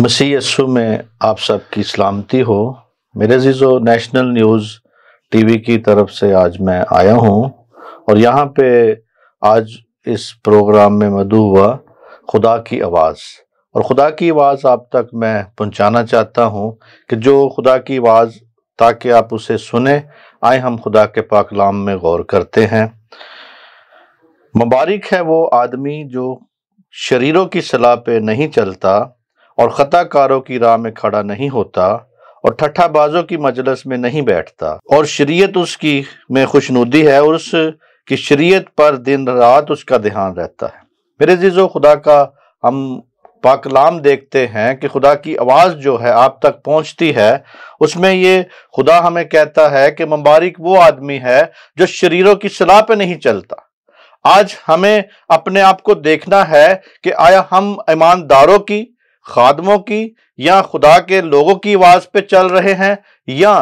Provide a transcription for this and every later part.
मसीह यस्सु में आप सबकी सलामती हो मेरे जीजो नेशनल न्यूज़ टीवी की तरफ से आज मैं आया हूँ और यहाँ पे आज इस प्रोग्राम में मधु हुआ खुदा की आवाज़ और खुदा की आवाज़ आप तक मैं पहुँचाना चाहता हूँ कि जो खुदा की आवाज़ ताकि आप उसे सुने आए हम खुदा के पाकलाम में गौर करते हैं मुबारक है वो आदमी जो शरीरों की सलाह पे नहीं चलता और ख़ताकारों की राह में खड़ा नहीं होता और ठट्ठाबाजों की मजलस में नहीं बैठता और शरीयत उसकी में खुशनुदी है और उस की शरीयत पर दिन रात उसका ध्यान रहता है मेरे जीजो खुदा का हम पाकलाम देखते हैं कि खुदा की आवाज़ जो है आप तक पहुंचती है उसमें ये खुदा हमें कहता है कि मुबारक वो आदमी है जो शरीरों की सलाह पे नहीं चलता आज हमें अपने आप को देखना है कि आया हम ईमानदारों की खादमों की या खुदा के लोगों की आवाज़ पे चल रहे हैं या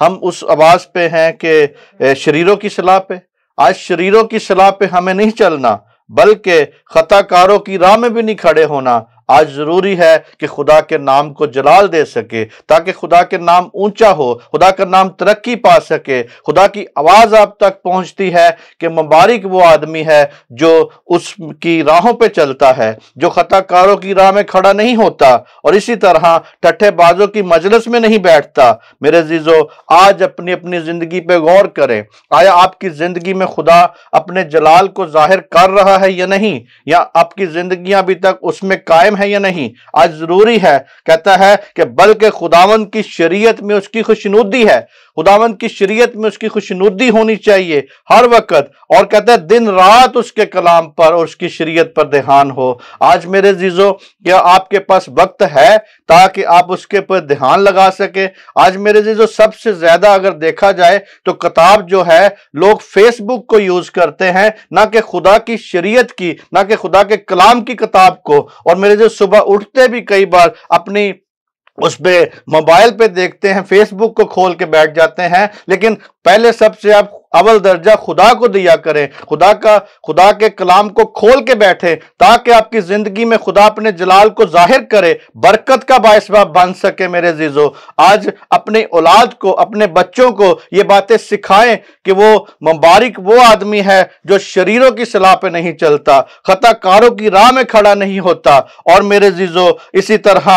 हम उस आवाज़ पे हैं कि शरीरों की सलाह पे आज शरीरों की सलाह पे हमें नहीं चलना बल्कि खताकारों की राह में भी नहीं खड़े होना आज ज़रूरी है कि खुदा के नाम को जलाल दे सके ताकि खुदा के नाम ऊंचा हो खुदा का नाम तरक्की पा सके खुदा की आवाज़ आप तक पहुंचती है कि मुबारक वो आदमी है जो उसकी राहों पे चलता है जो खताकारों की राह में खड़ा नहीं होता और इसी तरह ठट्ठेबाजों की मजलस में नहीं बैठता मेरे जीजो आज अपनी अपनी ज़िंदगी पर गौर करें आया आपकी ज़िंदगी में खुदा अपने जलाल को जाहिर कर रहा है या नहीं या आपकी ज़िंदगी अभी तक उसमें कायम है है या नहीं आज जरूरी है कहता है कि बल्कि खुदावन की शरीयत में उसकी खुशनुदी है खुदावन की शरीयत में उसकी खुशनुदी होनी चाहिए हर वक्त और कहता है दिन रात उसके कलाम पर और उसकी शरीयत पर ध्यान हो आज मेरे जीजो क्या आपके पास वक्त है ताकि आप उसके पर ध्यान लगा सके आज मेरे जीजो सबसे ज्यादा अगर देखा जाए तो किताब जो है लोग फेसबुक को यूज करते हैं ना कि खुदा की शरीयत की ना कि खुदा के कलाम की किताब को और मेरे जो सुबह उठते भी कई बार अपनी उस पर मोबाइल पे देखते हैं फेसबुक को खोल के बैठ जाते हैं लेकिन पहले सबसे आप अवल दर्जा खुदा को दिया करें खुदा का खुदा के कलाम को खोल के बैठे ताकि आपकी जिंदगी में खुदा अपने जलाल को जाहिर करे बरकत का बायसबाब बन सके मेरे जीजो आज अपने औलाद को अपने बच्चों को ये बातें सिखाएं कि वो मुबारक वो आदमी है जो शरीरों की सलाह पे नहीं चलता खताकारों की राह में खड़ा नहीं होता और मेरे जीजो इसी तरह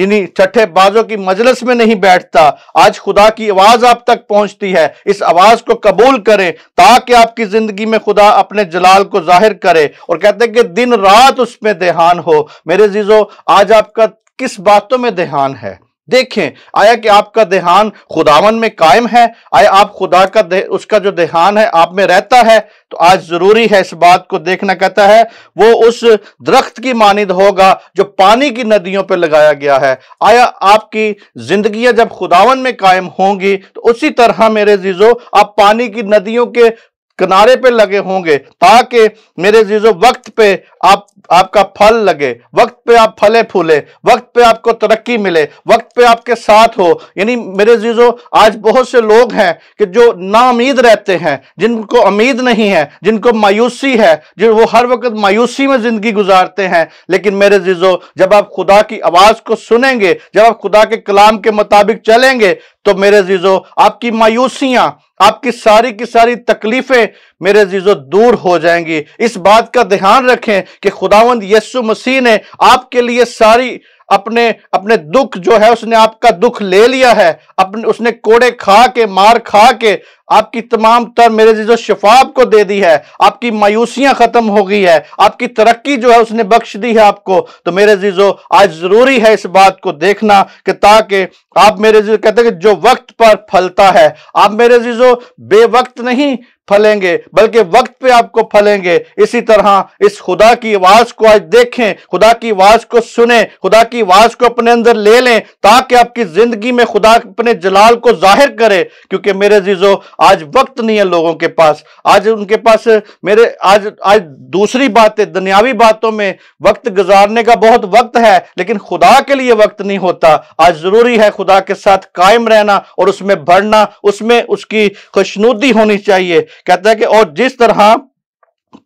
यानी छठे बाजों की मजलस में नहीं बैठता आज खुदा की आवाज आप तक पहुंचती है इस आवाज को कबूल करें ताकि आपकी जिंदगी में खुदा अपने जलाल को जाहिर करे और कहते हैं कि दिन रात उसमें देहान हो मेरे जीजो आज आपका किस बातों में देहान है देखें आया कि आपका देहान खुदावन में कायम है आया आप खुदा का उसका जो देहान है आप में रहता है तो आज जरूरी है इस बात को देखना कहता है वो उस दरख्त की मानद होगा जो पानी की नदियों पर लगाया गया है आया आपकी जिंदगी जब खुदावन में कायम होंगी तो उसी तरह मेरे जीजो आप पानी की नदियों के किनारे पे लगे होंगे ताकि मेरे जीजो वक्त पे आप आपका फल लगे वक्त पे आप फले फूले वक्त पे आपको तरक्की मिले वक्त पे आपके साथ हो यानी मेरे जीजो आज बहुत से लोग हैं कि जो नाउमीद रहते हैं जिनको उम्मीद नहीं है जिनको मायूसी है जो वो हर वक्त मायूसी में ज़िंदगी गुजारते हैं लेकिन मेरे जीजो जब आप खुदा की आवाज़ को सुनेंगे जब आप खुदा के कलाम के मुताबिक चलेंगे तो मेरे जीजो आपकी मायूसियां आपकी सारी की सारी तकलीफें मेरे जीजो दूर हो जाएंगी इस बात का ध्यान रखें कि खुदावंद यस्सु मसीह ने आपके लिए सारी अपने अपने दुख जो है उसने आपका दुख ले लिया है अपने उसने कोड़े खा के मार खा के आपकी तमाम तर मेरे जो शफाब को दे दी है आपकी मायूसियां खत्म हो गई है आपकी तरक्की जो है उसने बख्श दी है आपको तो मेरे जीजो आज जरूरी है इस बात को देखना कि ताकि आप मेरे जीजो कहते हैं कि जो वक्त पर फलता है आप मेरे जीजो वक्त नहीं फलेंगे बल्कि वक्त पे आपको फलेंगे इसी तरह इस खुदा की आवाज को आज देखें खुदा की आवाज को सुने खुदा की आवाज को अपने अंदर ले लें ताकि आपकी जिंदगी में खुदा अपने जलाल को जाहिर करे क्योंकि मेरे जीजो आज वक्त नहीं है लोगों के पास आज उनके पास मेरे आज आज दूसरी बातें दुनियावी बातों में वक्त गुजारने का बहुत वक्त है लेकिन खुदा के लिए वक्त नहीं होता आज जरूरी है खुदा के साथ कायम रहना और उसमें बढ़ना उसमें उसकी खुशनुदी होनी चाहिए कहता है कि और जिस तरह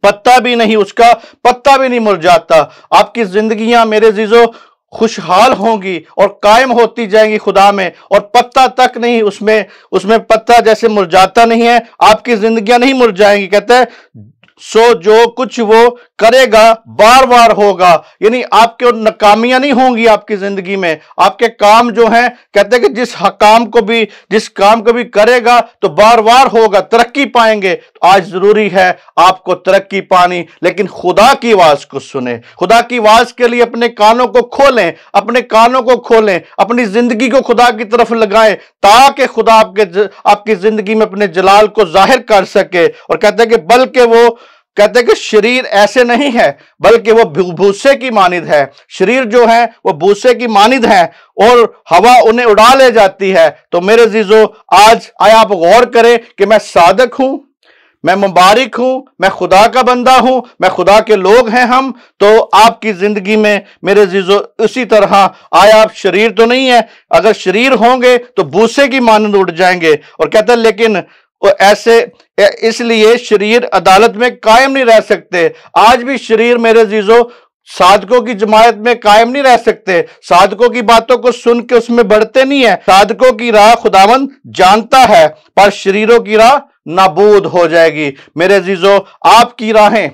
पत्ता भी नहीं उसका पत्ता भी नहीं मुरझाता आपकी जिंदगियां मेरे जीजो खुशहाल होंगी और कायम होती जाएंगी खुदा में और पत्ता तक नहीं उसमें उसमें पत्ता जैसे मुरझाता नहीं है आपकी जिंदगियां नहीं मुरझाएंगी कहते हैं सो जो कुछ वो करेगा बार बार होगा यानी आपके नाकामियां नहीं होंगी आपकी जिंदगी में आपके काम जो हैं कहते हैं कि जिस काम को भी जिस काम को भी करेगा तो बार बार होगा तरक्की पाएंगे तो आज जरूरी है आपको तरक्की पानी लेकिन खुदा की आवाज को सुने खुदा की आवाज के लिए अपने कानों को खोलें अपने कानों को खोलें अपनी जिंदगी को खुदा की तरफ लगाएं ताकि खुदा आपके आपकी जिंदगी में अपने जलाल को जाहिर कर सके और कहते हैं कि बल्कि वो कहते हैं कि शरीर ऐसे नहीं है बल्कि वो भूसे की मानिद है शरीर जो है वो भूसे की मानिद है और हवा उन्हें उड़ा ले जाती है तो मेरे जीजो आज आया आप गौर करें कि मैं साधक हूं मैं मुबारक हूं मैं खुदा का बंदा हूं मैं खुदा के लोग हैं हम तो आपकी ज़िंदगी में मेरे जीजो इसी तरह आया आप शरीर तो नहीं है अगर शरीर होंगे तो भूसे की मानद उड़ जाएंगे और कहते हैं लेकिन तो ऐसे इसलिए शरीर अदालत में कायम नहीं रह सकते आज भी शरीर मेरे जीजो साधकों की जमायत में कायम नहीं रह सकते साधकों की बातों को सुन के उसमें बढ़ते नहीं है साधकों की राह खुदावन जानता है पर शरीरों की राह नाबूद हो जाएगी मेरे जीजो आपकी राहें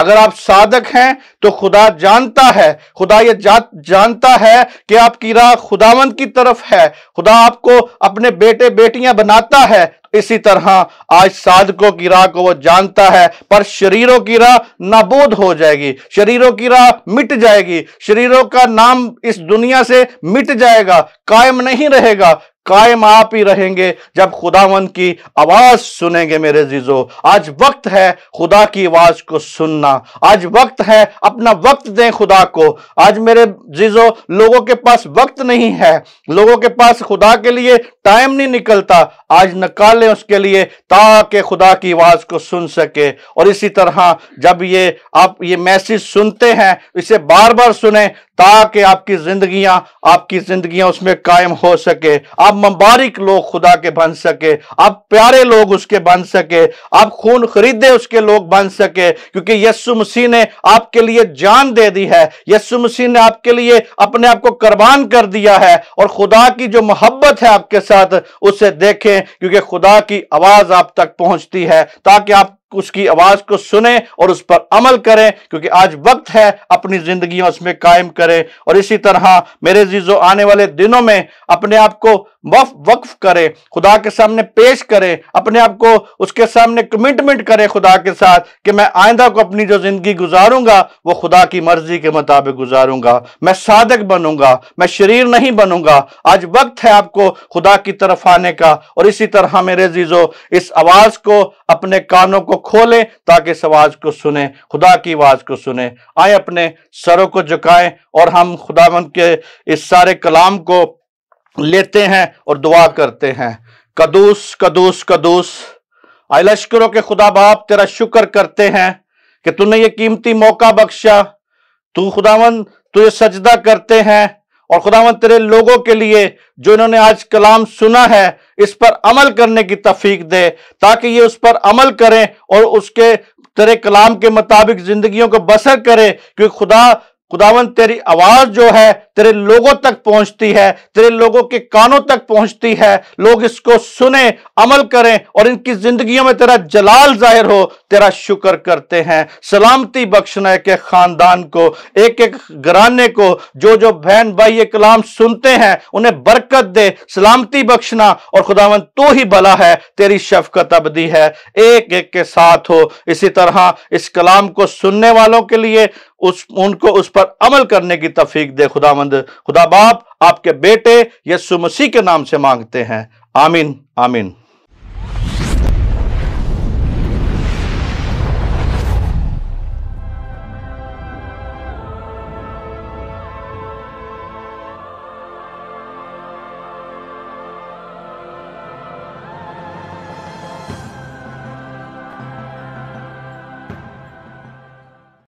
अगर आप साधक हैं तो खुदा जानता है खुदा यह जा, जानता है कि आपकी राह खुदावंत की तरफ है खुदा आपको अपने बेटे बेटियां बनाता है इसी तरह आज साधकों की राह को वो जानता है पर शरीरों की राह नबूद हो जाएगी शरीरों की राह मिट जाएगी शरीरों का नाम इस दुनिया से मिट जाएगा कायम नहीं रहेगा कायम आप ही रहेंगे जब खुदावन की आवाज सुनेंगे मेरे जीजो आज वक्त है खुदा की आवाज को सुनना आज वक्त है अपना वक्त दें खुदा को आज मेरे जीजो लोगों के पास वक्त नहीं है लोगों के पास खुदा के लिए टाइम नहीं निकलता आज निकालें उसके लिए ताकि खुदा की आवाज को सुन सके और इसी तरह जब ये आप ये मैसेज सुनते हैं इसे बार बार सुने ताकि आपकी जिंदगियां आपकी जिंदगियां उसमें कायम हो सके आप मुबारक लोग खुदा के बन सके आप प्यारे लोग उसके बन सके आप खून खरीदे उसके लोग बन सके क्योंकि यस्सु मसीह ने आपके लिए जान दे दी है यस्सु मसीह ने आपके लिए अपने आप को कुर्बान कर दिया है और खुदा की जो मोहब्बत है आपके साथ उसे देखें क्योंकि खुदा की आवाज आप तक पहुंचती है ताकि आप उसकी आवाज को सुने और उस पर अमल करें क्योंकि आज वक्त है अपनी जिंदगी उसमें कायम करें और इसी तरह मेरे जीजो आने वाले दिनों में अपने आप को वफ वक्फ करें खुदा के सामने पेश करें अपने आप को उसके सामने कमिटमेंट करें खुदा के साथ कि मैं आइंदा को अपनी जो जिंदगी गुजारूंगा वो खुदा की मर्जी के मुताबिक गुजारूंगा मैं सादक बनूंगा मैं शरीर नहीं बनूंगा आज वक्त है आपको खुदा की तरफ आने का और इसी तरह मेरे जीजो इस आवाज को अपने कानों को खोलें ताकि इस आवाज को सुने खुदा की आवाज को सुने आए अपने सरों को झुकाएं और हम खुदा के इस सारे कलाम को लेते हैं और दुआ करते हैं कदूस कदूस कदूस आई लश्करों के खुदा बाप तेरा शुक्र करते हैं कि तूने ये कीमती मौका बख्शा तू खुदावन तुझे सजदा करते हैं और खुदा तेरे लोगों के लिए जो इन्होंने आज कलाम सुना है इस पर अमल करने की तफीक दे ताकि ये उस पर अमल करें और उसके तेरे कलाम के मुताबिक जिंदगियों को बसर करें क्योंकि खुदा खुदावन तेरी आवाज जो है तेरे लोगों तक पहुंचती है तेरे लोगों के कानों तक पहुंचती है लोग इसको सुने अमल करें और इनकी जिंदगियों में तेरा जलाल जाहिर हो तेरा शुक्र करते हैं सलामती बख्शना के खानदान को एक एक घराने को जो जो बहन भाई ये कलाम सुनते हैं उन्हें बरकत दे सलामती बख्शना और खुदावन तो ही भला है तेरी शफकत अबदी है एक एक के साथ हो इसी तरह इस कलाम को सुनने वालों के लिए उस उनको उस पर अमल करने की तफीक दे खुदावन खुदाबंद खुदा बाप आपके बेटे यीशु मसीह के नाम से मांगते हैं आमीन आमीन